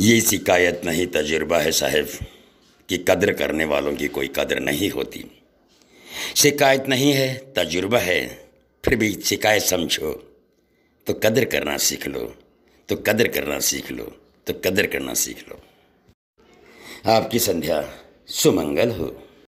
ये शिकायत नहीं तजुर्बा है साहब कि कदर करने वालों की कोई कदर नहीं होती शिकायत नहीं है तजुर्बा है फिर भी शिकायत समझो तो कदर करना सीख लो तो कदर करना सीख लो तो कदर करना सीख लो आपकी संध्या सुमंगल हो